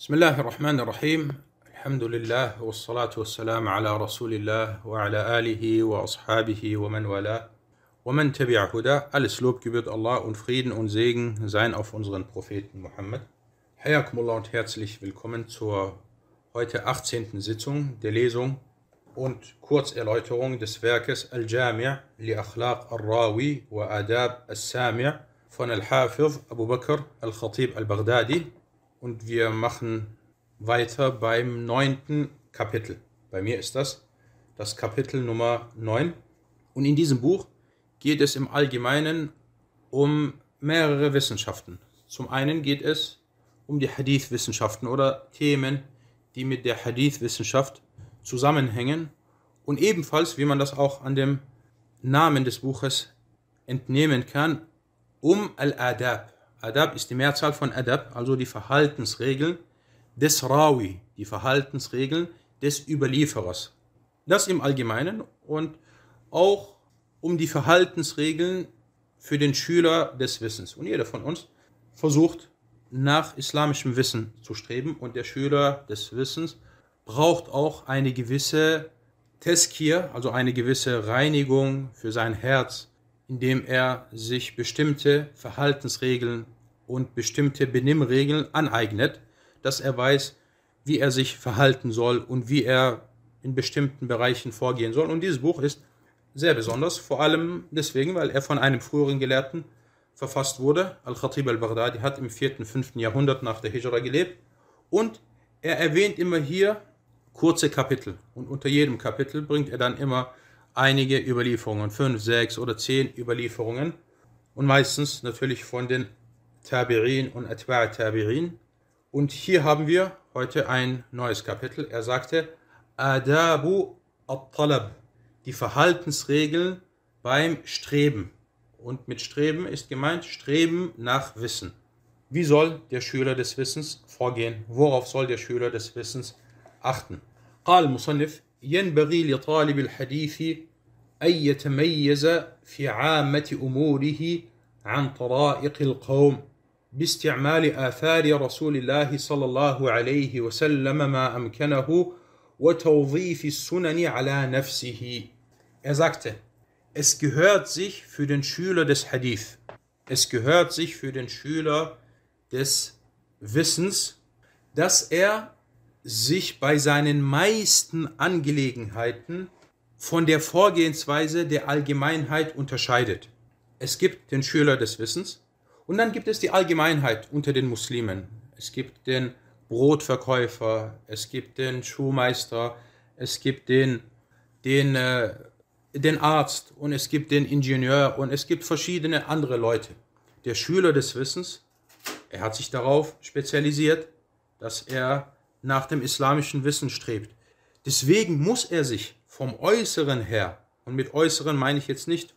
بسم الله الرحمن الرحيم الحمد لله والصلاة والسلام على رسول الله وعلى آله وأصحابه ومن والاه ومن تبع هداه Alles Lob gebührt Allah und Frieden und Segen seien auf unseren Propheten Mohammed. Hayakum Allah und herzlich willkommen zur heute 18. Sitzung der Lesung und Kurzerläuterung des Werkes Al-Jami' li Akhlaq al-Rawi wa Adab al-Sami' von Al-Hafiz Abu Bakr al-Khatib al-Baghdadi und wir machen weiter beim neunten Kapitel. Bei mir ist das das Kapitel Nummer 9. Und in diesem Buch geht es im Allgemeinen um mehrere Wissenschaften. Zum einen geht es um die Hadith-Wissenschaften oder Themen, die mit der Hadith-Wissenschaft zusammenhängen und ebenfalls, wie man das auch an dem Namen des Buches entnehmen kann, um Al-Adab, Adab ist die Mehrzahl von Adab, also die Verhaltensregeln des Rawi, die Verhaltensregeln des Überlieferers. Das im Allgemeinen und auch um die Verhaltensregeln für den Schüler des Wissens. Und jeder von uns versucht nach islamischem Wissen zu streben und der Schüler des Wissens braucht auch eine gewisse Teskir, also eine gewisse Reinigung für sein Herz, indem er sich bestimmte Verhaltensregeln und bestimmte Benimmregeln aneignet, dass er weiß, wie er sich verhalten soll und wie er in bestimmten Bereichen vorgehen soll. Und dieses Buch ist sehr besonders, vor allem deswegen, weil er von einem früheren Gelehrten verfasst wurde. Al-Khatib al-Baghdadi hat im 4., und 5. Jahrhundert nach der Hijra gelebt. Und er erwähnt immer hier kurze Kapitel. Und unter jedem Kapitel bringt er dann immer einige Überlieferungen, fünf, sechs oder zehn Überlieferungen und meistens natürlich von den Tabirin und etwa Tabirin. Und hier haben wir heute ein neues Kapitel. Er sagte Adabu at talab die Verhaltensregeln beim Streben. Und mit Streben ist gemeint Streben nach Wissen. Wie soll der Schüler des Wissens vorgehen? Worauf soll der Schüler des Wissens achten? قال المصنف ينبغي لطالب الحديث أن يتميز في عامة أموره عن طرائق القوم باستعمال آثار رسول الله صلى الله عليه وسلم ما أمكنه وتوظيف السنن على نفسه. Er sagte, es gehört sich für den Schüler des Hadith, es gehört sich für den Schüler des Wissens, dass er sich bei seinen meisten Angelegenheiten von der Vorgehensweise der Allgemeinheit unterscheidet. Es gibt den Schüler des Wissens und dann gibt es die Allgemeinheit unter den Muslimen. Es gibt den Brotverkäufer, es gibt den Schuhmeister, es gibt den, den, äh, den Arzt und es gibt den Ingenieur und es gibt verschiedene andere Leute. Der Schüler des Wissens, er hat sich darauf spezialisiert, dass er nach dem islamischen Wissen strebt. Deswegen muss er sich vom Äußeren her, und mit Äußeren meine ich jetzt nicht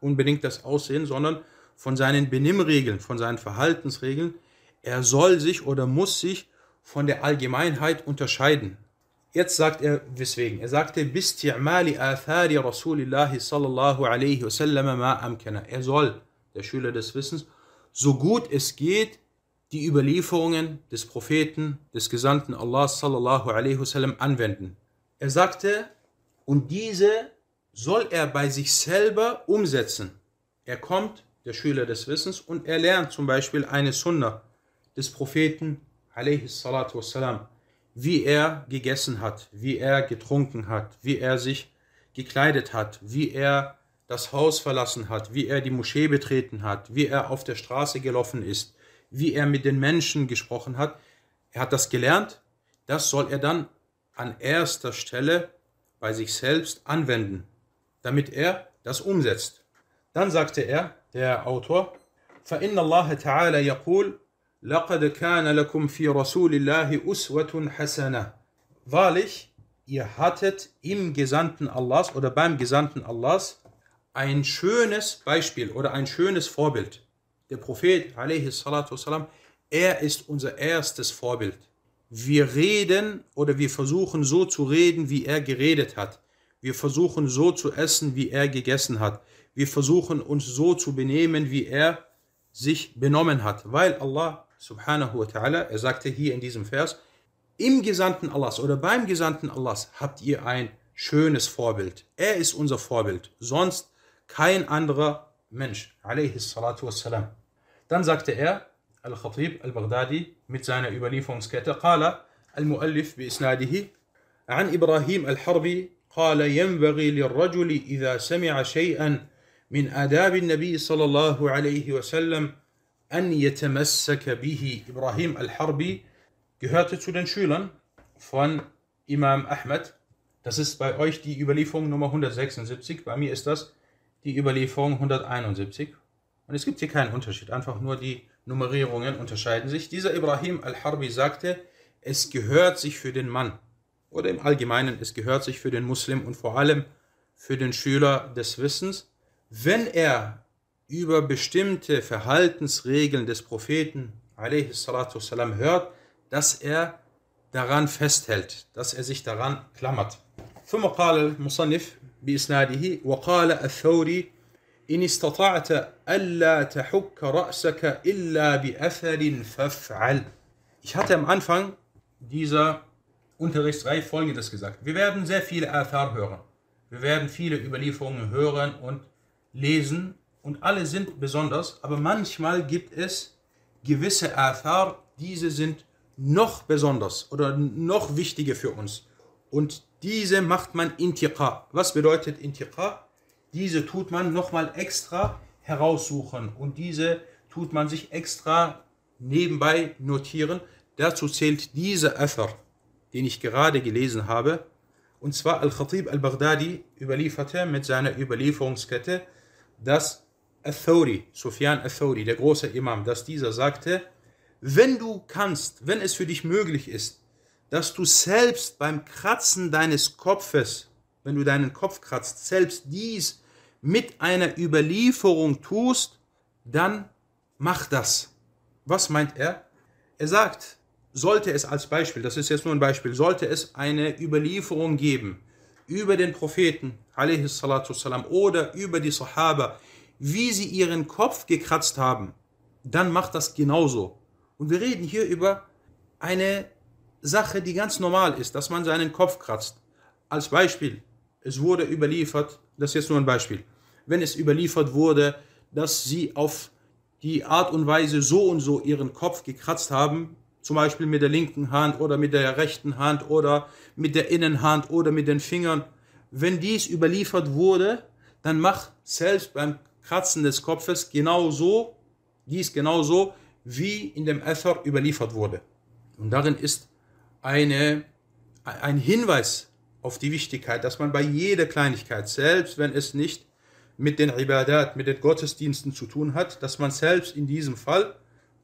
unbedingt das Aussehen, sondern von seinen Benimmregeln, von seinen Verhaltensregeln, er soll sich oder muss sich von der Allgemeinheit unterscheiden. Jetzt sagt er, weswegen? Er sagte, Er soll, der Schüler des Wissens, so gut es geht, die Überlieferungen des Propheten, des Gesandten Allah sallallahu alaihi wasallam anwenden. Er sagte, und diese soll er bei sich selber umsetzen. Er kommt, der Schüler des Wissens, und er lernt zum Beispiel eine Sunna des Propheten alaihi salatu wasalam, wie er gegessen hat, wie er getrunken hat, wie er sich gekleidet hat, wie er das Haus verlassen hat, wie er die Moschee betreten hat, wie er auf der Straße gelaufen ist, wie er mit den Menschen gesprochen hat. Er hat das gelernt, das soll er dann an erster Stelle bei sich selbst anwenden, damit er das umsetzt. Dann sagte er, der Autor, فإن الله تعالى يقول لقد كان لكم في رسول الله أسوة حسنة Wahrlich, ihr hattet im Gesandten Allahs oder beim Gesandten Allahs ein schönes Beispiel oder ein schönes Vorbild der Prophet والسلام, er ist unser erstes Vorbild. Wir reden oder wir versuchen so zu reden, wie er geredet hat. Wir versuchen so zu essen, wie er gegessen hat. Wir versuchen uns so zu benehmen, wie er sich benommen hat. Weil Allah subhanahu wa ta'ala, er sagte hier in diesem Vers, im Gesandten Allahs oder beim Gesandten Allahs habt ihr ein schönes Vorbild. Er ist unser Vorbild. Sonst kein anderer Mensch, عليه الصلاة والسلام. Dann sagte er, Al-Khatib al-Baghdadi mit seiner Überlieferungskette, قال المؤلف بإسناده عن إبراهيم الحربي قال ينبغي للرجل إذا سمع شيئا من آداب النبي صلى الله عليه وسلم أن يتمسك به al-Harbi gehörte zu den Schülern von Imam Ahmed. Das ist bei euch die Überlieferung Nummer 176, bei mir ist das die Überlieferung 171. Und es gibt hier keinen Unterschied, einfach nur die Nummerierungen unterscheiden sich. Dieser Ibrahim al-Harbi sagte, es gehört sich für den Mann. Oder im Allgemeinen, es gehört sich für den Muslim und vor allem für den Schüler des Wissens, wenn er über bestimmte Verhaltensregeln des Propheten والسلام, hört, dass er daran festhält, dass er sich daran klammert. ثم al المصنف بإسناده وقال الثوري إن استطعت ألا تحك رأسك إلا بأثر فافعل. Ich hatte am Anfang dieser Unterrichtsreihe Folgendes gesagt. Wir werden sehr viele Athar hören. Wir werden viele Überlieferungen hören und lesen und alle sind besonders, aber manchmal gibt es gewisse Athar, diese sind noch besonders oder noch wichtiger für uns. Und diese macht man Intiqa. Was bedeutet Intiqa? Diese tut man nochmal extra heraussuchen und diese tut man sich extra nebenbei notieren. Dazu zählt dieser Athar, den ich gerade gelesen habe. Und zwar Al-Khatib al-Baghdadi überlieferte mit seiner Überlieferungskette, dass al Sufyan al der große Imam, dass dieser sagte, wenn du kannst, wenn es für dich möglich ist, dass du selbst beim Kratzen deines Kopfes, wenn du deinen Kopf kratzt, selbst dies mit einer Überlieferung tust, dann mach das. Was meint er? Er sagt, sollte es als Beispiel, das ist jetzt nur ein Beispiel, sollte es eine Überlieferung geben über den Propheten والسلام, oder über die Sahaba, wie sie ihren Kopf gekratzt haben, dann mach das genauso. Und wir reden hier über eine Sache, die ganz normal ist, dass man seinen Kopf kratzt. Als Beispiel, es wurde überliefert, das ist jetzt nur ein Beispiel, wenn es überliefert wurde, dass sie auf die Art und Weise so und so ihren Kopf gekratzt haben, zum Beispiel mit der linken Hand oder mit der rechten Hand oder mit der Innenhand oder mit den Fingern. Wenn dies überliefert wurde, dann mach selbst beim Kratzen des Kopfes genauso, dies genauso, wie in dem Äther überliefert wurde. Und darin ist eine, ein Hinweis auf die Wichtigkeit, dass man bei jeder Kleinigkeit, selbst wenn es nicht mit den Ibadat, mit den Gottesdiensten zu tun hat, dass man selbst in diesem Fall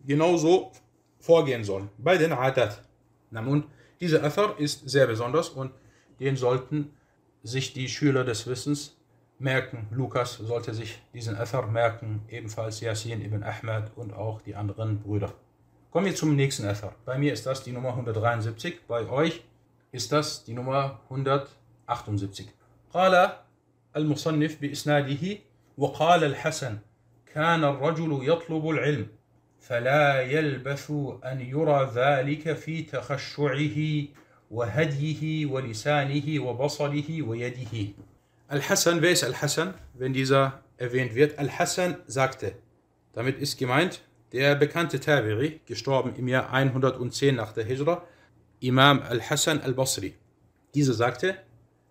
genauso vorgehen soll, bei den Adat. Und dieser Athar ist sehr besonders und den sollten sich die Schüler des Wissens merken. Lukas sollte sich diesen Athar merken, ebenfalls Yasin ibn Ahmad und auch die anderen Brüder. Kommen wir zum nächsten Ether. Bei mir ist das die Nummer 173, bei euch ist das die Nummer 178. قال المصنف بإسناده وقال الحسن كان الرجل يطلب العلم فلا يلبث أن يرى ذلك في تخشعه وهديه ولسانه وبصره ويده Al-Hassan, wer ist Al-Hassan, wenn dieser erwähnt wird? Al-Hassan sagte, damit ist gemeint der bekannte Tabiri, gestorben im Jahr 110 nach der Hijra, Imam al-Hassan al-Basri. Dieser sagte,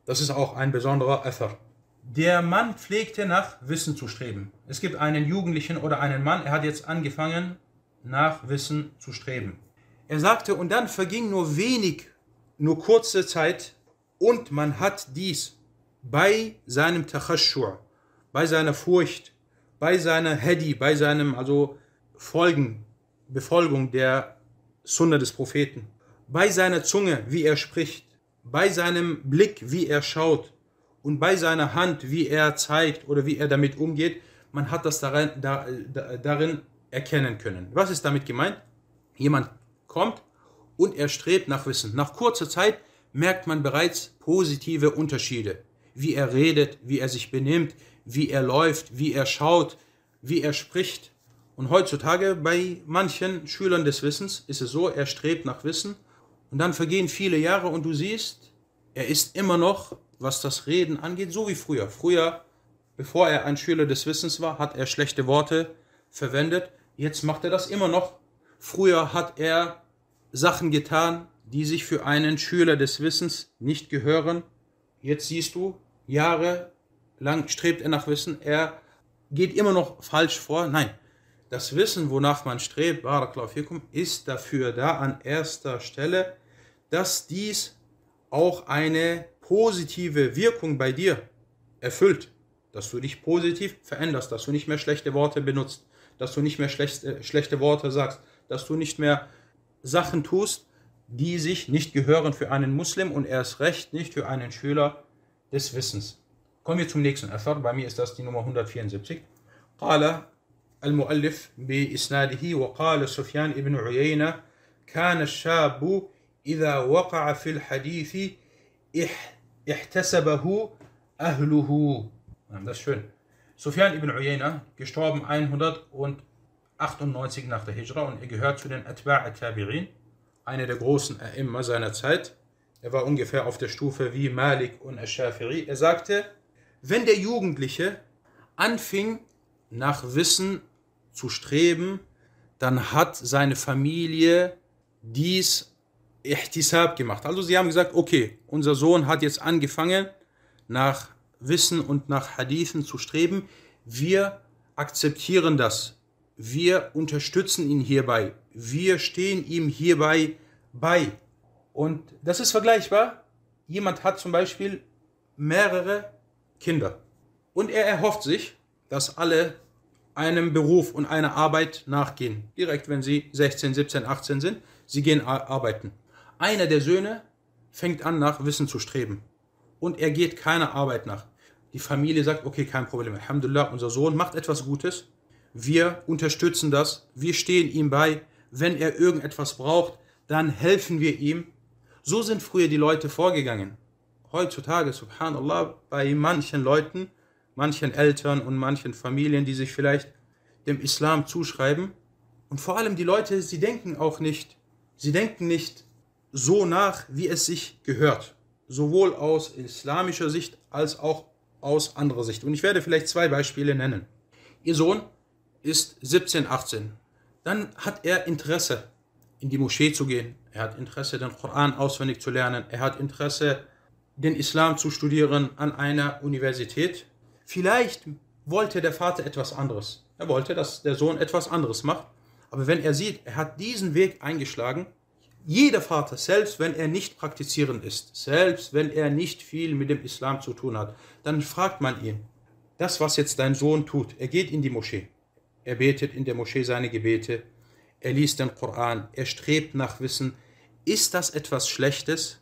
das ist auch ein besonderer Athar. Der Mann pflegte nach Wissen zu streben. Es gibt einen Jugendlichen oder einen Mann, er hat jetzt angefangen, nach Wissen zu streben. Er sagte, und dann verging nur wenig, nur kurze Zeit, und man hat dies bei seinem Tachashur, bei seiner Furcht, bei seiner Hedi, bei seinem, also Folgen, Befolgung der Sunde des Propheten, bei seiner Zunge, wie er spricht, bei seinem Blick, wie er schaut und bei seiner Hand, wie er zeigt oder wie er damit umgeht, man hat das darin, da, darin erkennen können. Was ist damit gemeint? Jemand kommt und er strebt nach Wissen. Nach kurzer Zeit merkt man bereits positive Unterschiede, wie er redet, wie er sich benimmt, wie er läuft, wie er schaut, wie er spricht. Und heutzutage bei manchen Schülern des Wissens ist es so, er strebt nach Wissen und dann vergehen viele Jahre und du siehst, er ist immer noch, was das Reden angeht, so wie früher. Früher, bevor er ein Schüler des Wissens war, hat er schlechte Worte verwendet. Jetzt macht er das immer noch. Früher hat er Sachen getan, die sich für einen Schüler des Wissens nicht gehören. Jetzt siehst du, jahrelang strebt er nach Wissen. Er geht immer noch falsch vor. Nein, das Wissen, wonach man strebt, ist dafür da an erster Stelle, dass dies auch eine positive Wirkung bei dir erfüllt, dass du dich positiv veränderst, dass du nicht mehr schlechte Worte benutzt, dass du nicht mehr schlechte, äh, schlechte Worte sagst, dass du nicht mehr Sachen tust, die sich nicht gehören für einen Muslim und erst recht nicht für einen Schüler des Wissens. Kommen wir zum nächsten Erfahrung. bei mir ist das die Nummer 174. المؤلف بإسناده وقال سفيان بن عيينة كان الشاب إذا وقع في الحديث احتسبه أهله Das ist schön. Sufyan ibn Uyayna, gestorben 198 nach der Hijra und er gehört zu den Atba' al-Tabi'in, einer der großen Immer seiner Zeit. Er war ungefähr auf der Stufe wie Malik und Ash-Shafi'i. Er sagte, wenn der Jugendliche anfing, nach Wissen zu streben, dann hat seine Familie dies Ihtisab gemacht. Also sie haben gesagt, okay, unser Sohn hat jetzt angefangen, nach Wissen und nach Hadithen zu streben. Wir akzeptieren das. Wir unterstützen ihn hierbei. Wir stehen ihm hierbei bei. Und das ist vergleichbar. Jemand hat zum Beispiel mehrere Kinder. Und er erhofft sich, dass alle einem Beruf und einer Arbeit nachgehen. Direkt, wenn sie 16, 17, 18 sind, sie gehen arbeiten. Einer der Söhne fängt an, nach Wissen zu streben. Und er geht keiner Arbeit nach. Die Familie sagt, okay, kein Problem. Alhamdulillah, unser Sohn macht etwas Gutes. Wir unterstützen das. Wir stehen ihm bei. Wenn er irgendetwas braucht, dann helfen wir ihm. So sind früher die Leute vorgegangen. Heutzutage, subhanallah, bei manchen Leuten manchen Eltern und manchen Familien, die sich vielleicht dem Islam zuschreiben. Und vor allem die Leute, sie denken auch nicht, sie denken nicht so nach, wie es sich gehört. Sowohl aus islamischer Sicht als auch aus anderer Sicht. Und ich werde vielleicht zwei Beispiele nennen. Ihr Sohn ist 17, 18. Dann hat er Interesse, in die Moschee zu gehen. Er hat Interesse, den Koran auswendig zu lernen. Er hat Interesse, den Islam zu studieren an einer Universität. Vielleicht wollte der Vater etwas anderes. Er wollte, dass der Sohn etwas anderes macht. Aber wenn er sieht, er hat diesen Weg eingeschlagen, jeder Vater, selbst wenn er nicht praktizierend ist, selbst wenn er nicht viel mit dem Islam zu tun hat, dann fragt man ihn, das, was jetzt dein Sohn tut, er geht in die Moschee, er betet in der Moschee seine Gebete, er liest den Koran, er strebt nach Wissen, ist das etwas Schlechtes?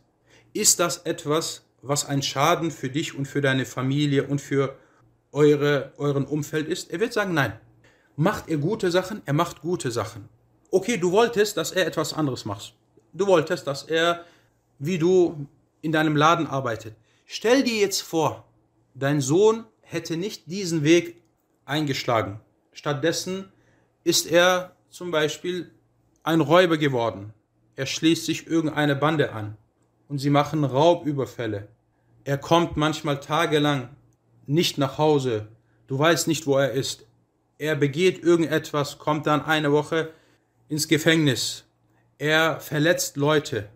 Ist das etwas, was ein Schaden für dich und für deine Familie und für eure, euren Umfeld ist? Er wird sagen, nein. Macht ihr gute Sachen? Er macht gute Sachen. Okay, du wolltest, dass er etwas anderes macht. Du wolltest, dass er, wie du in deinem Laden arbeitet. Stell dir jetzt vor, dein Sohn hätte nicht diesen Weg eingeschlagen. Stattdessen ist er zum Beispiel ein Räuber geworden. Er schließt sich irgendeine Bande an und sie machen Raubüberfälle. Er kommt manchmal tagelang nicht nach Hause. Du weißt nicht, wo er ist. Er begeht irgendetwas, kommt dann eine Woche ins Gefängnis. Er verletzt Leute.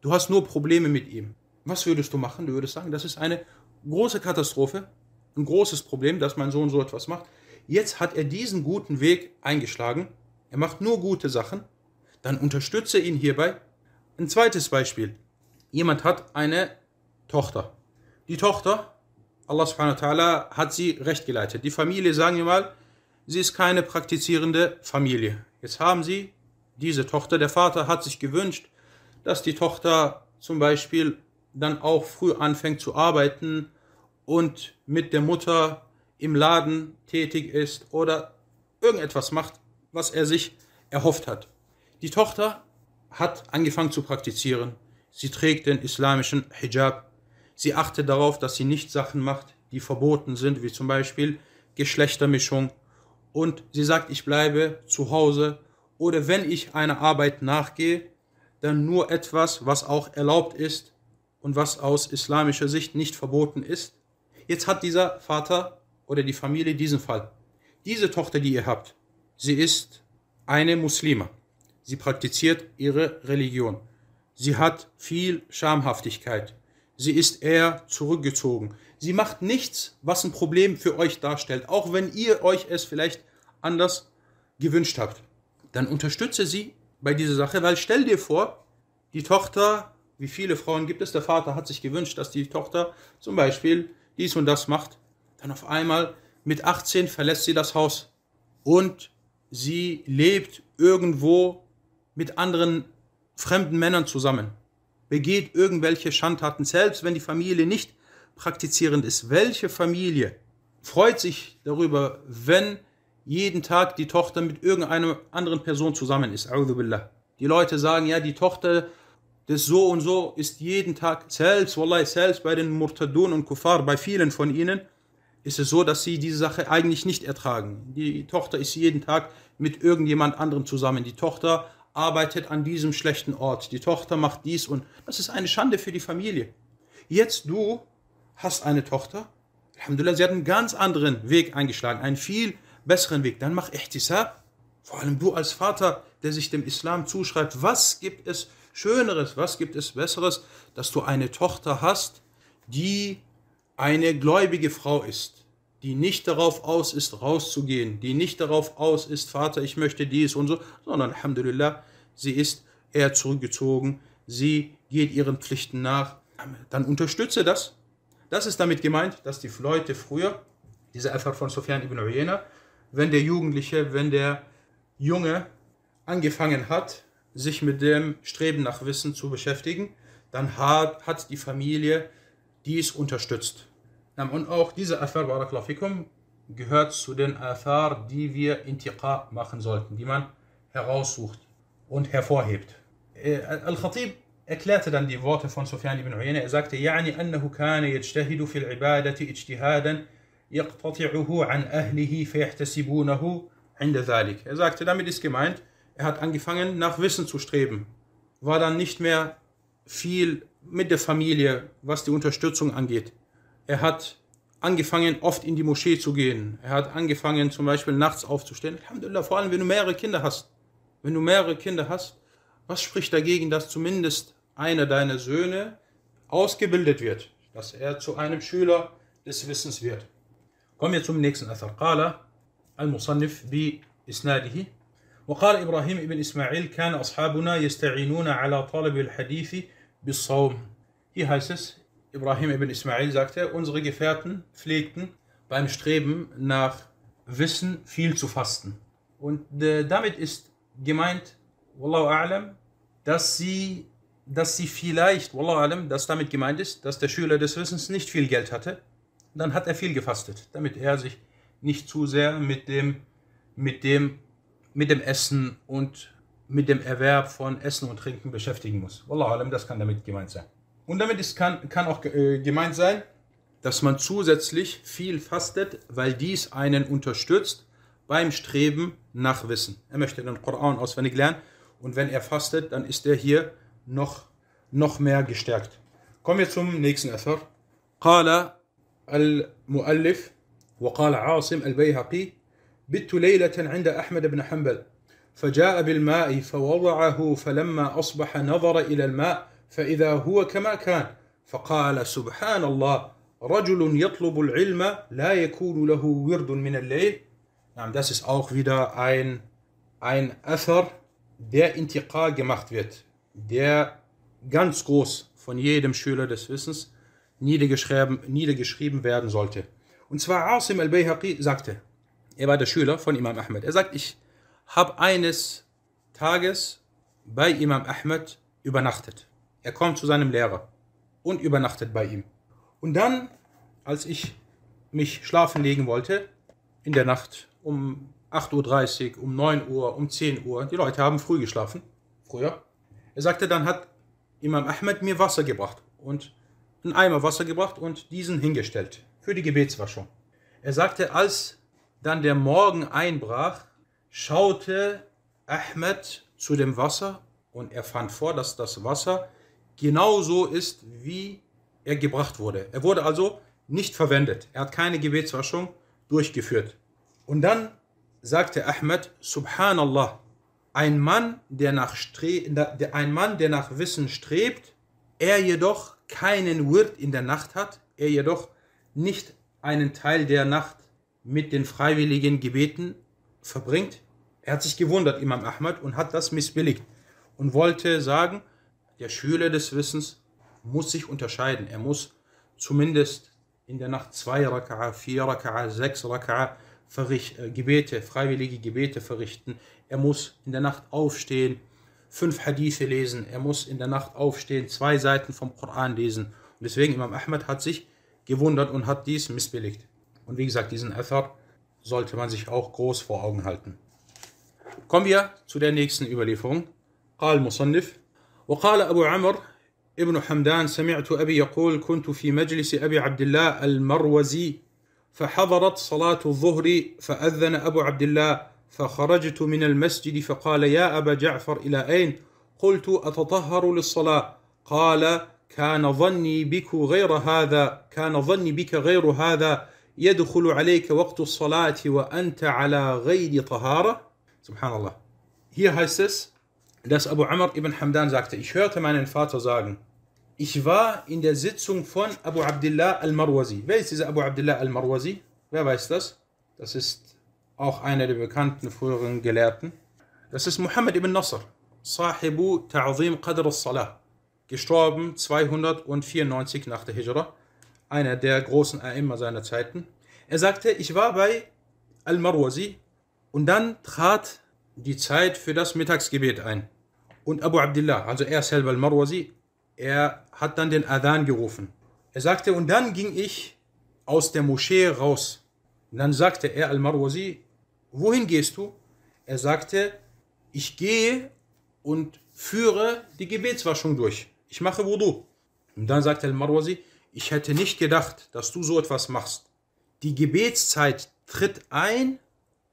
Du hast nur Probleme mit ihm. Was würdest du machen? Du würdest sagen, das ist eine große Katastrophe, ein großes Problem, dass mein Sohn so etwas macht. Jetzt hat er diesen guten Weg eingeschlagen. Er macht nur gute Sachen. Dann unterstütze ihn hierbei. Ein zweites Beispiel. Jemand hat eine Tochter. Die Tochter Allah subhanahu wa ta'ala hat sie recht geleitet. Die Familie, sagen wir mal, sie ist keine praktizierende Familie. Jetzt haben sie diese Tochter, der Vater hat sich gewünscht, dass die Tochter zum Beispiel dann auch früh anfängt zu arbeiten und mit der Mutter im Laden tätig ist oder irgendetwas macht, was er sich erhofft hat. Die Tochter hat angefangen zu praktizieren. Sie trägt den islamischen Hijab Sie achtet darauf, dass sie nicht Sachen macht, die verboten sind, wie zum Beispiel Geschlechtermischung. Und sie sagt, ich bleibe zu Hause oder wenn ich einer Arbeit nachgehe, dann nur etwas, was auch erlaubt ist und was aus islamischer Sicht nicht verboten ist. Jetzt hat dieser Vater oder die Familie diesen Fall. Diese Tochter, die ihr habt, sie ist eine Muslima. Sie praktiziert ihre Religion. Sie hat viel Schamhaftigkeit. Sie ist eher zurückgezogen. Sie macht nichts, was ein Problem für euch darstellt, auch wenn ihr euch es vielleicht anders gewünscht habt. Dann unterstütze sie bei dieser Sache, weil stell dir vor, die Tochter, wie viele Frauen gibt es, der Vater hat sich gewünscht, dass die Tochter zum Beispiel dies und das macht. Dann auf einmal mit 18 verlässt sie das Haus und sie lebt irgendwo mit anderen fremden Männern zusammen begeht irgendwelche Schandtaten, selbst wenn die Familie nicht praktizierend ist. Welche Familie freut sich darüber, wenn jeden Tag die Tochter mit irgendeiner anderen Person zusammen ist? Die Leute sagen, ja, die Tochter des so und so ist jeden Tag, selbst, wallahi, selbst bei den Murtadun und Kuffar, bei vielen von ihnen, ist es so, dass sie diese Sache eigentlich nicht ertragen. Die Tochter ist jeden Tag mit irgendjemand anderem zusammen. Die Tochter arbeitet an diesem schlechten Ort, die Tochter macht dies und das ist eine Schande für die Familie. Jetzt du hast eine Tochter, Alhamdulillah, sie hat einen ganz anderen Weg eingeschlagen, einen viel besseren Weg. Dann mach Ihtisab, vor allem du als Vater, der sich dem Islam zuschreibt, was gibt es Schöneres, was gibt es Besseres, dass du eine Tochter hast, die eine gläubige Frau ist die nicht darauf aus ist, rauszugehen, die nicht darauf aus ist, Vater, ich möchte dies und so, sondern Alhamdulillah, sie ist eher zurückgezogen, sie geht ihren Pflichten nach, dann unterstütze das. Das ist damit gemeint, dass die Leute früher, dieser Erfahrung von Sufyan ibn Uyena, wenn der Jugendliche, wenn der Junge angefangen hat, sich mit dem Streben nach Wissen zu beschäftigen, dann hat, hat die Familie dies unterstützt und auch diese Athar, Baraklafikum, gehört zu den Athar, die wir in Intiqa machen sollten, die man heraussucht und hervorhebt. Äh, Al-Khatib erklärte dann die Worte von Sufyan ibn Uyayna. Er sagte, يعني أنه كان يجتهد في العبادة اجتهادا يقتطعه عن أهله فيحتسبونه عند ذلك. Er sagte, damit ist gemeint, er hat angefangen, nach Wissen zu streben, war dann nicht mehr viel mit der Familie, was die Unterstützung angeht. Er hat angefangen, oft in die Moschee zu gehen. Er hat angefangen, zum Beispiel nachts aufzustehen. Alhamdulillah, vor allem, wenn du mehrere Kinder hast. Wenn du mehrere Kinder hast, was spricht dagegen, dass zumindest einer deiner Söhne ausgebildet wird? Dass er zu einem Schüler des Wissens wird. Kommen wir zum nächsten Athar. Qala al-Musannif bi isnadihi. وقال إبراهيم ابن إسماعيل كان أصحابنا يستعينون على طلب الحديث بالصوم. Hier heißt es, Ibrahim ibn Ismail sagte, unsere Gefährten pflegten beim Streben nach Wissen viel zu fasten. Und äh, damit ist gemeint, Wallahu a'lam, dass sie, dass sie vielleicht, Wallahu a'lam, dass damit gemeint ist, dass der Schüler des Wissens nicht viel Geld hatte. Dann hat er viel gefastet, damit er sich nicht zu sehr mit dem, mit dem, mit dem Essen und mit dem Erwerb von Essen und Trinken beschäftigen muss. Wallahu a'lam, das kann damit gemeint sein. Und damit ist, kann, kann auch äh, gemeint sein, dass man zusätzlich viel fastet, weil dies einen unterstützt beim Streben nach Wissen. Er möchte den Koran auswendig lernen und wenn er fastet, dann ist er hier noch, noch mehr gestärkt. Kommen wir zum nächsten Athar. قال المؤلف وقال عاصم البيهقي بت ليلة عند أحمد بن حنبل فجاء بالماء فوضعه فلما أصبح نظر إلى الماء فإذا هو كما كان فقال سبحان الله رجل يطلب العلم لا يكون له ورد من الليل نعم das ist auch wieder ein ein Athar der Intiqa gemacht wird der ganz groß von jedem Schüler des Wissens niedergeschrieben, niedergeschrieben werden sollte. Und zwar Asim al-Bayhaqi sagte, er war der Schüler von Imam Ahmed. Er sagt, ich habe eines Tages bei Imam Ahmed übernachtet. Er kommt zu seinem Lehrer und übernachtet bei ihm. Und dann, als ich mich schlafen legen wollte, in der Nacht um 8.30 Uhr, um 9 Uhr, um 10 Uhr, die Leute haben früh geschlafen, früher, er sagte, dann hat Imam Ahmed mir Wasser gebracht und einen Eimer Wasser gebracht und diesen hingestellt für die Gebetswaschung. Er sagte, als dann der Morgen einbrach, schaute Ahmed zu dem Wasser und er fand vor, dass das Wasser genauso ist, wie er gebracht wurde. Er wurde also nicht verwendet. Er hat keine Gebetswaschung durchgeführt. Und dann sagte Ahmed, Subhanallah, ein Mann, der nach, Stre ein Mann, der nach Wissen strebt, er jedoch keinen Wirt in der Nacht hat, er jedoch nicht einen Teil der Nacht mit den freiwilligen Gebeten verbringt. Er hat sich gewundert, Imam Ahmad, und hat das missbilligt und wollte sagen, der Schüler des Wissens muss sich unterscheiden. Er muss zumindest in der Nacht zwei Raka'a, vier Raka'a, sechs Raka'a äh, Gebete, freiwillige Gebete verrichten. Er muss in der Nacht aufstehen, fünf Hadithe lesen. Er muss in der Nacht aufstehen, zwei Seiten vom Koran lesen. Und deswegen Imam Ahmed hat sich gewundert und hat dies missbilligt. Und wie gesagt, diesen Effort sollte man sich auch groß vor Augen halten. Kommen wir zu der nächsten Überlieferung. Al-Musannif وقال أبو عمر ابن حمدان سمعت أبي يقول كنت في مجلس أبي عبد الله المروزي فحضرت صلاة الظهر فأذن أبو عبد الله فخرجت من المسجد فقال يا أبا جعفر إلى أين؟ قلت أتطهر للصلاة قال كان ظني بك غير هذا كان ظني بك غير هذا يدخل عليك وقت الصلاة وأنت على غير طهارة سبحان الله هي heißt dass Abu Amr ibn Hamdan sagte, ich hörte meinen Vater sagen, ich war in der Sitzung von Abu Abdullah al-Marwazi. Wer ist dieser Abu Abdullah al-Marwazi? Wer weiß das? Das ist auch einer der bekannten früheren Gelehrten. Das ist Muhammad ibn Nasr, Sahibu Ta'zim Qadr al-Salah, gestorben 294 nach der Hijra, einer der großen Aimma seiner Zeiten. Er sagte, ich war bei al-Marwazi und dann trat die Zeit für das Mittagsgebet ein. Und Abu Abdullah, also er selber al-Marwazi, er hat dann den Adhan gerufen. Er sagte, und dann ging ich aus der Moschee raus. Und dann sagte er al-Marwazi, wohin gehst du? Er sagte, ich gehe und führe die Gebetswaschung durch. Ich mache Wudu. Und dann sagte al-Marwazi, ich hätte nicht gedacht, dass du so etwas machst. Die Gebetszeit tritt ein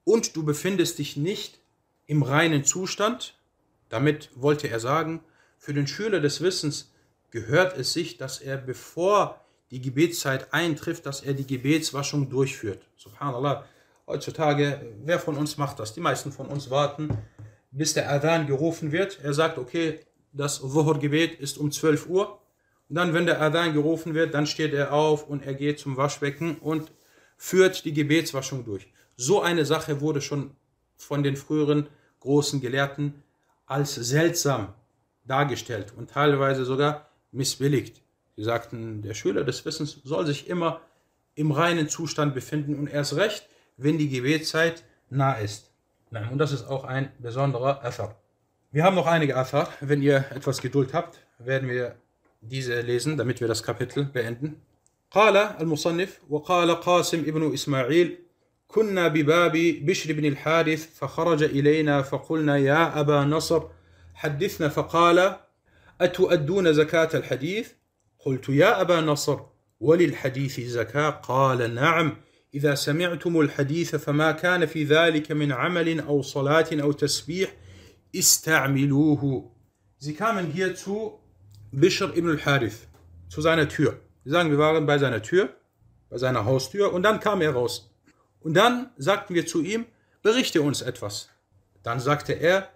und du befindest dich nicht im reinen Zustand, damit wollte er sagen, für den Schüler des Wissens gehört es sich, dass er bevor die Gebetszeit eintrifft, dass er die Gebetswaschung durchführt. Subhanallah, heutzutage, wer von uns macht das? Die meisten von uns warten, bis der Adhan gerufen wird. Er sagt, okay, das Dhuhr-Gebet ist um 12 Uhr. Und dann, wenn der Adhan gerufen wird, dann steht er auf und er geht zum Waschbecken und führt die Gebetswaschung durch. So eine Sache wurde schon von den früheren großen Gelehrten als seltsam dargestellt und teilweise sogar missbilligt. Sie sagten, der Schüler des Wissens soll sich immer im reinen Zustand befinden und erst recht, wenn die Gebetszeit nah ist. Nein, und das ist auch ein besonderer Athar. Wir haben noch einige Athar. Wenn ihr etwas Geduld habt, werden wir diese lesen, damit wir das Kapitel beenden. قال المصنف وقال قاسم ابن إسماعيل كنا بباب بشر بن الحارث فخرج إلينا فقلنا يا أبا نصر حدثنا فقال أتؤدون زكاة الحديث؟ قلت يا أبا نصر وللحديث زكاة قال نعم إذا سمعتم الحديث فما كان في ذلك من عمل أو صلاة أو تسبيح استعملوه Sie هي تو بشر Bishr الحارث al-Harith, zu seiner Tür. Sie sagen, wir waren bei seiner Tür, bei seiner Haustür und dann kam er raus. Und dann sagten wir zu ihm, berichte uns etwas. Dann sagte er,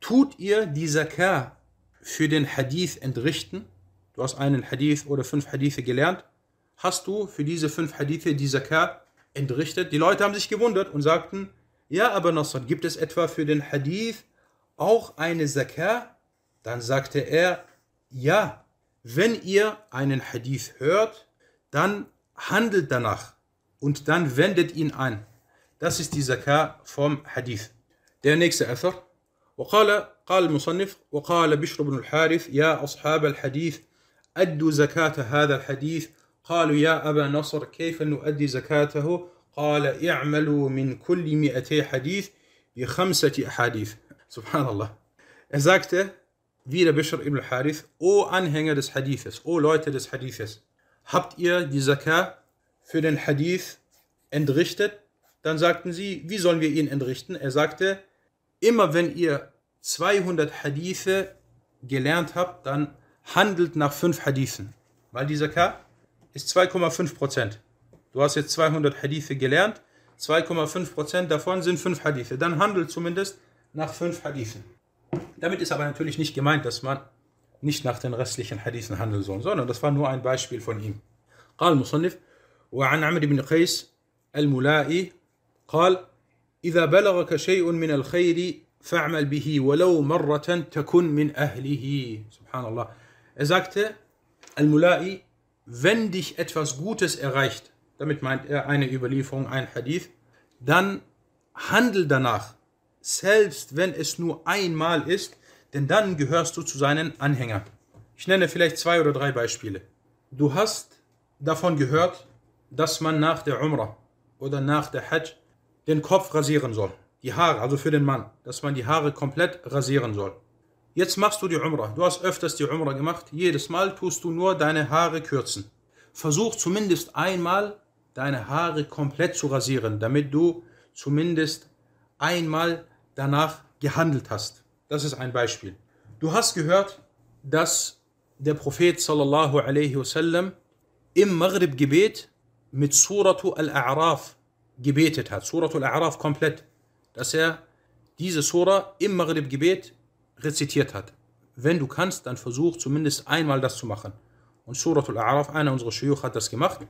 tut ihr die Zakah für den Hadith entrichten? Du hast einen Hadith oder fünf Hadithe gelernt. Hast du für diese fünf Hadithe die Zakah entrichtet? Die Leute haben sich gewundert und sagten, ja, aber Nasr, gibt es etwa für den Hadith auch eine Zakah? Dann sagte er, ja, wenn ihr einen Hadith hört, dann handelt danach. und dann wendet ihn an. Das ist die Zakat vom Hadith. Der nächste Äther. وقال قال المصنف وقال بشر بن الحارث يا أصحاب الحديث أدوا زكاة هذا الحديث قالوا يا أبا نصر كيف نؤدي زكاته قال اعملوا من كل مئتي حديث بخمسة أحاديث سبحان الله أزاكت فيلا بشر بن الحارث أو O Anhänger des Hadithes, O Leute des Hadithes, habt ihr die Zakat für den Hadith entrichtet? Dann sagten sie, wie sollen wir ihn entrichten? Er sagte, immer wenn ihr 200 Hadithe gelernt habt, dann handelt nach fünf Hadithen. Weil dieser K ist 2,5 Prozent. Du hast jetzt 200 Hadithe gelernt, 2,5 Prozent davon sind fünf Hadithe. Dann handelt zumindest nach fünf Hadithen. Damit ist aber natürlich nicht gemeint, dass man nicht nach den restlichen Hadithen handeln soll, sondern das war nur ein Beispiel von ihm. قال المصنف وعن عمرو بن قيس الملائي قال إذا بلغك شيء من الخير فاعمل به ولو مرة تكن من أهله Subhanallah. Er sagte, Al-Mulai, wenn dich etwas Gutes erreicht, damit meint er eine Überlieferung, ein Hadith, dann handel danach, selbst wenn es nur einmal ist, denn dann gehörst du zu seinen Anhängern. Ich nenne vielleicht zwei oder drei Beispiele. Du hast davon gehört, dass man nach der Umrah oder nach der Hajj den Kopf rasieren soll. Die Haare, also für den Mann, dass man die Haare komplett rasieren soll. Jetzt machst du die Umrah. Du hast öfters die Umrah gemacht. Jedes Mal tust du nur deine Haare kürzen. Versuch zumindest einmal deine Haare komplett zu rasieren, damit du zumindest einmal danach gehandelt hast. Das ist ein Beispiel. Du hast gehört, dass der Prophet sallallahu alaihi wasallam im Maghrib-Gebet mit Suratu al-A'raf gebetet hat, Suratu al-A'raf komplett, dass er diese Sura im Maghrib-Gebet rezitiert hat. Wenn du kannst, dann versuch zumindest einmal das zu machen. Und al A'raf, einer unserer Shuyukh hat das gemacht.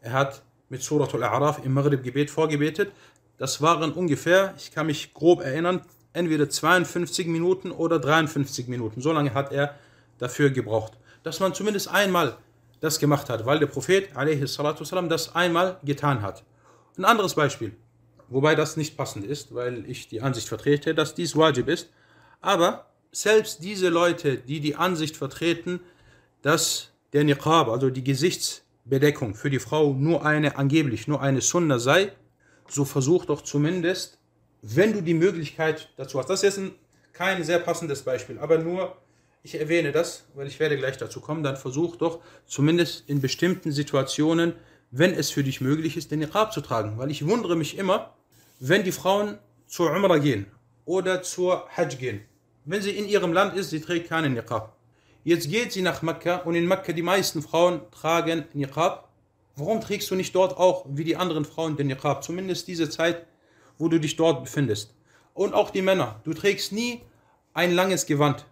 Er hat mit al A'raf im Maghrib-Gebet vorgebetet. Das waren ungefähr, ich kann mich grob erinnern, entweder 52 Minuten oder 53 Minuten. So lange hat er dafür gebraucht. Dass man zumindest einmal das gemacht hat, weil der Prophet والسلام, das einmal getan hat. Ein anderes Beispiel, wobei das nicht passend ist, weil ich die Ansicht vertrete, dass dies Wajib ist, aber selbst diese Leute, die die Ansicht vertreten, dass der Niqab, also die Gesichtsbedeckung für die Frau nur eine angeblich nur eine Sunna sei, so versuch doch zumindest, wenn du die Möglichkeit dazu hast. Das ist jetzt ein, kein sehr passendes Beispiel, aber nur ich erwähne das, weil ich werde gleich dazu kommen, dann versuch doch zumindest in bestimmten Situationen, wenn es für dich möglich ist, den Niqab zu tragen. Weil ich wundere mich immer, wenn die Frauen zur Umrah gehen oder zur Hajj gehen. Wenn sie in ihrem Land ist, sie trägt keinen Niqab. Jetzt geht sie nach Mekka und in Mekka die meisten Frauen tragen Niqab. Warum trägst du nicht dort auch wie die anderen Frauen den Niqab? Zumindest diese Zeit, wo du dich dort befindest. Und auch die Männer. Du trägst nie ein langes Gewand.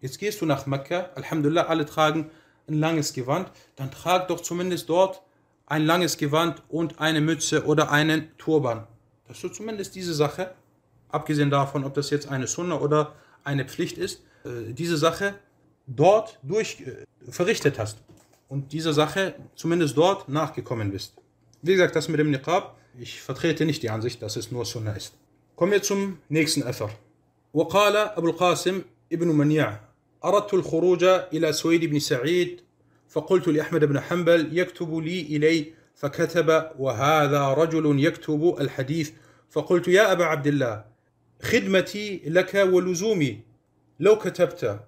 Jetzt gehst du nach Mekka, Alhamdulillah, alle tragen ein langes Gewand, dann trag doch zumindest dort ein langes Gewand und eine Mütze oder einen Turban. Dass du zumindest diese Sache, abgesehen davon, ob das jetzt eine Sunna oder eine Pflicht ist, äh, diese Sache dort durch äh, verrichtet hast und dieser Sache zumindest dort nachgekommen bist. Wie gesagt, das mit dem Niqab, ich vertrete nicht die Ansicht, dass es nur Sunna ist. Kommen wir zum nächsten Effer. وقال أبو القاسم ابن منيع أردت الخروج إلى سويد بن سعيد فقلت لأحمد بن حنبل يكتب لي إلي فكتب وهذا رجل يكتب الحديث فقلت يا أبا عبد الله خدمتي لك ولزومي لو كتبت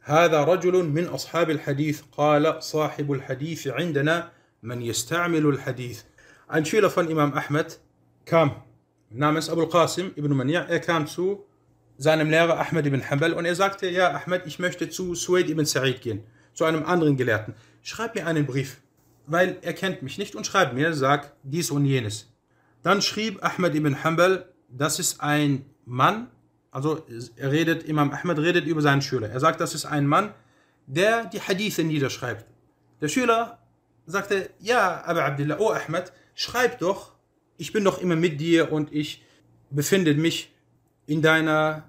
هذا رجل من أصحاب الحديث قال صاحب الحديث عندنا من يستعمل الحديث عن شيلة فن إمام أحمد كام namens أبو القاسم ابن منيع er إيه، kam seinem Lehrer Ahmed ibn Hanbal und er sagte, ja Ahmed, ich möchte zu Suwaid ibn Sa'id gehen, zu einem anderen Gelehrten. Schreib mir einen Brief, weil er kennt mich nicht und schreib mir, sag dies und jenes. Dann schrieb Ahmed ibn Hanbal, das ist ein Mann, also er redet, Imam Ahmed redet über seinen Schüler. Er sagt, das ist ein Mann, der die Hadithe niederschreibt. Der Schüler sagte, ja, aber Abdullah, oh Ahmed, schreib doch, ich bin doch immer mit dir und ich befinde mich in, deiner,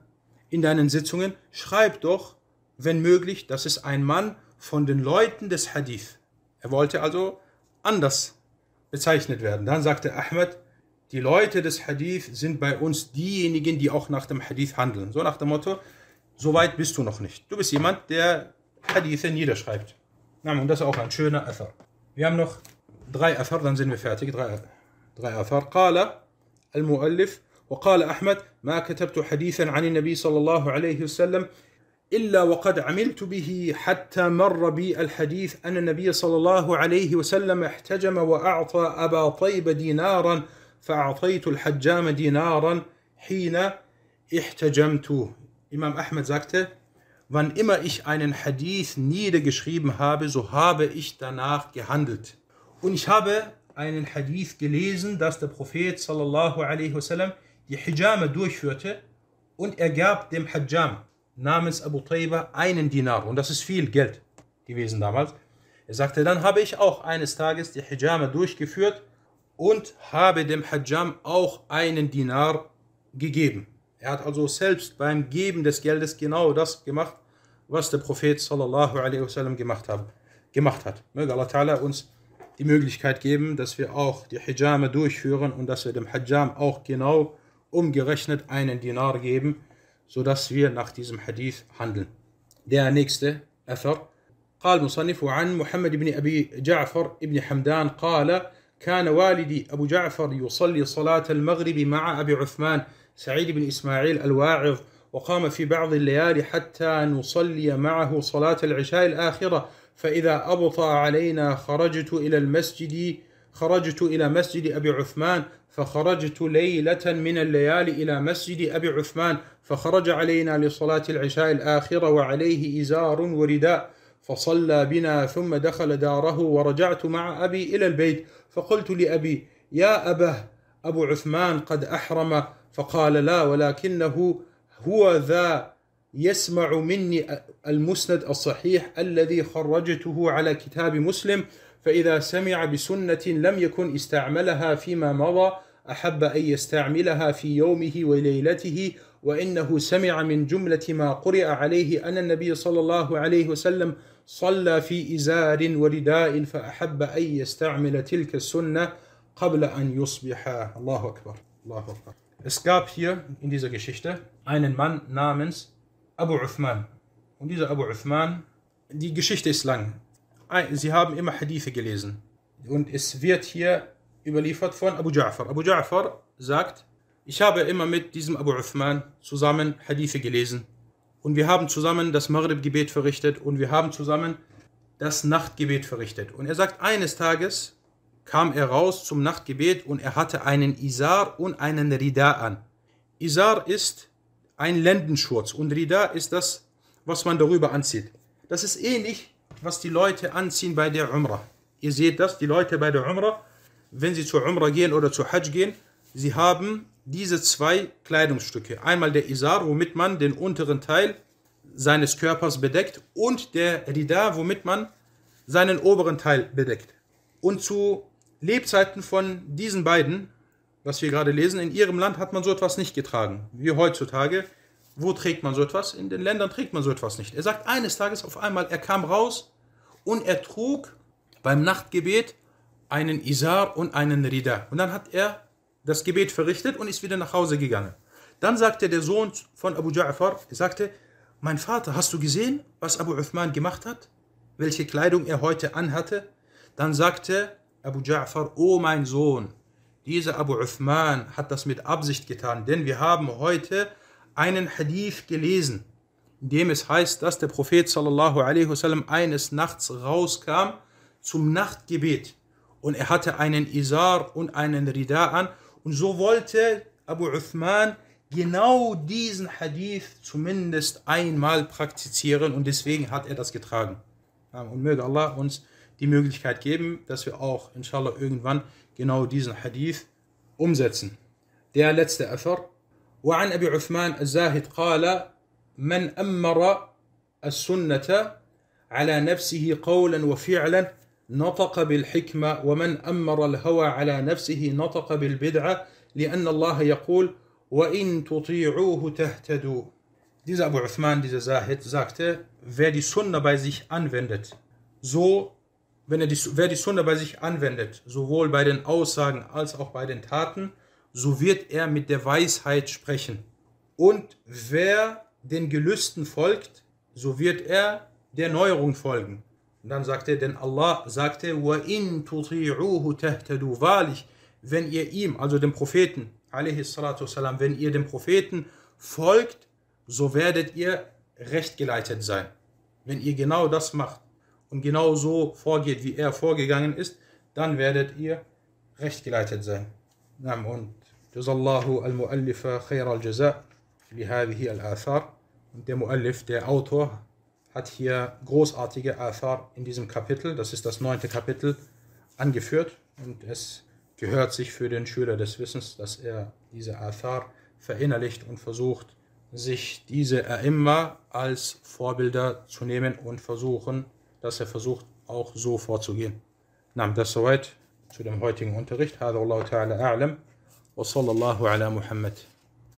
in deinen Sitzungen, schreib doch, wenn möglich, dass es ein Mann von den Leuten des Hadith. Er wollte also anders bezeichnet werden. Dann sagte Ahmed, die Leute des Hadith sind bei uns diejenigen, die auch nach dem Hadith handeln. So nach dem Motto, so weit bist du noch nicht. Du bist jemand, der Hadithe niederschreibt. Und das ist auch ein schöner Affar. Wir haben noch drei Affar, dann sind wir fertig. Drei, drei Athar. Qala, Al-Mu'allif, وقال أحمد ما كتبت حديثا عن النبي صلى الله عليه وسلم إلا وقد عملت به حتى مر بي الحديث أن النبي صلى الله عليه وسلم احتجم وأعطى أبا طيب دينارا فأعطيت الحجام دينارا حين احتجمت إمام أحمد sagte wann immer ich einen Hadith niedergeschrieben habe so habe ich danach gehandelt und ich habe einen Hadith gelesen dass der Prophet sallallahu alaihi wasallam die Hijama durchführte und er gab dem Hajjam namens Abu Taiba einen Dinar und das ist viel Geld gewesen damals. Er sagte, dann habe ich auch eines Tages die Hijama durchgeführt und habe dem Hajjam auch einen Dinar gegeben. Er hat also selbst beim Geben des Geldes genau das gemacht, was der Prophet sallallahu alaihi wasallam gemacht, haben, gemacht hat. Möge Allah Ta'ala uns die Möglichkeit geben, dass wir auch die Hijama durchführen und dass wir dem Hajjam auch genau umgerechnet einen Dinar geben, sodass wir nach diesem Hadith handeln. Der nächste Äther. قال المصنف عن محمد بن أبي جعفر بن حمدان قال كان والدي أبو جعفر يصلي صلاة المغرب مع أبي عثمان سعيد بن إسماعيل الواعظ وقام في بعض الليالي حتى نصلي معه صلاة العشاء الآخرة فإذا أبطى علينا خرجت إلى المسجد خرجت إلى مسجد أبي عثمان فخرجت ليلة من الليالي إلى مسجد أبي عثمان فخرج علينا لصلاة العشاء الآخرة وعليه إزار ورداء فصلى بنا ثم دخل داره ورجعت مع أبي إلى البيت فقلت لأبي يا أبه أبو عثمان قد أحرم فقال لا ولكنه هو ذا يسمع مني المسند الصحيح الذي خرجته على كتاب مسلم فإذا سمع بسنة لم يكن استعملها فيما مضى احب ان يستعملها في يومه وليلته وانه سمع من جمله ما قرئ عليه ان النبي صلى الله عليه وسلم صلى في ازار ورداء فاحب ان يستعمل تلك السنه قبل ان يصبح الله اكبر الله اكبر Es gab hier in dieser Geschichte einen Mann namens Abu Uthman. Und dieser Abu Uthman, die Geschichte ist lang. Sie haben immer Hadithe gelesen. Und es wird hier überliefert von Abu Ja'far. Abu Ja'far sagt, ich habe immer mit diesem Abu Uthman zusammen Hadithe gelesen. Und wir haben zusammen das Maghrib-Gebet verrichtet und wir haben zusammen das Nachtgebet verrichtet. Und er sagt, eines Tages kam er raus zum Nachtgebet und er hatte einen Isar und einen Rida an. Isar ist ein Lendenschurz und Rida ist das, was man darüber anzieht. Das ist ähnlich, was die Leute anziehen bei der Umrah. Ihr seht das, die Leute bei der Umrah wenn sie zur Umrah gehen oder zur Hajj gehen, sie haben diese zwei Kleidungsstücke. Einmal der Isar, womit man den unteren Teil seines Körpers bedeckt und der Rida, womit man seinen oberen Teil bedeckt. Und zu Lebzeiten von diesen beiden, was wir gerade lesen, in ihrem Land hat man so etwas nicht getragen, wie heutzutage. Wo trägt man so etwas? In den Ländern trägt man so etwas nicht. Er sagt eines Tages auf einmal, er kam raus und er trug beim Nachtgebet einen Isar und einen Rida. Und dann hat er das Gebet verrichtet und ist wieder nach Hause gegangen. Dann sagte der Sohn von Abu Ja'far, sagte, mein Vater, hast du gesehen, was Abu Uthman gemacht hat? Welche Kleidung er heute anhatte? Dann sagte Abu Ja'far, oh mein Sohn, dieser Abu Uthman hat das mit Absicht getan, denn wir haben heute einen Hadith gelesen, in dem es heißt, dass der Prophet sallallahu alaihi wasallam eines Nachts rauskam zum Nachtgebet und er hatte einen Isar und einen Rida an. Und so wollte Abu Uthman genau diesen Hadith zumindest einmal praktizieren und deswegen hat er das getragen. Und möge Allah uns die Möglichkeit geben, dass wir auch inshallah irgendwann genau diesen Hadith umsetzen. Der letzte Athar. وعن أبي عثمان الزاهد قال من أمر السنة على نفسه قولا وفعلا نطق بالحكمة ومن أمر الهوى على نفسه نطق بالبدعة لأن الله يقول وإن تطيعوه تهتدوا Dieser Abu Uthman, dieser Zahid, sagte, wer die Sunna bei sich anwendet, so, wenn er die, wer die Sunna bei sich anwendet, sowohl bei den Aussagen als auch bei den Taten, so wird er mit der Weisheit sprechen. Und wer den Gelüsten folgt, so wird er der Neuerung folgen. Und dann sagte er, denn Allah sagte, وَإِن تُطِيعُوهُ تَهْتَدُوا Wahrlich, wenn ihr ihm, also dem Propheten, والسلام, wenn ihr dem Propheten folgt, so werdet ihr rechtgeleitet sein. Wenn ihr genau das macht und genau so vorgeht, wie er vorgegangen ist, dann werdet ihr rechtgeleitet sein. Und Jazallahu al-Mu'allifa khair al-Jaza' li hadhihi al-Athar. Und der Mu'allif, der Autor, hat hier großartige Athar in diesem Kapitel, das ist das neunte Kapitel, angeführt. Und es gehört sich für den Schüler des Wissens, dass er diese Athar verinnerlicht und versucht, sich diese A'imma als Vorbilder zu nehmen und versuchen, dass er versucht, auch so vorzugehen. Nam, das soweit zu dem heutigen Unterricht. Hada Allah ta'ala a'lam. wa sallallahu على محمد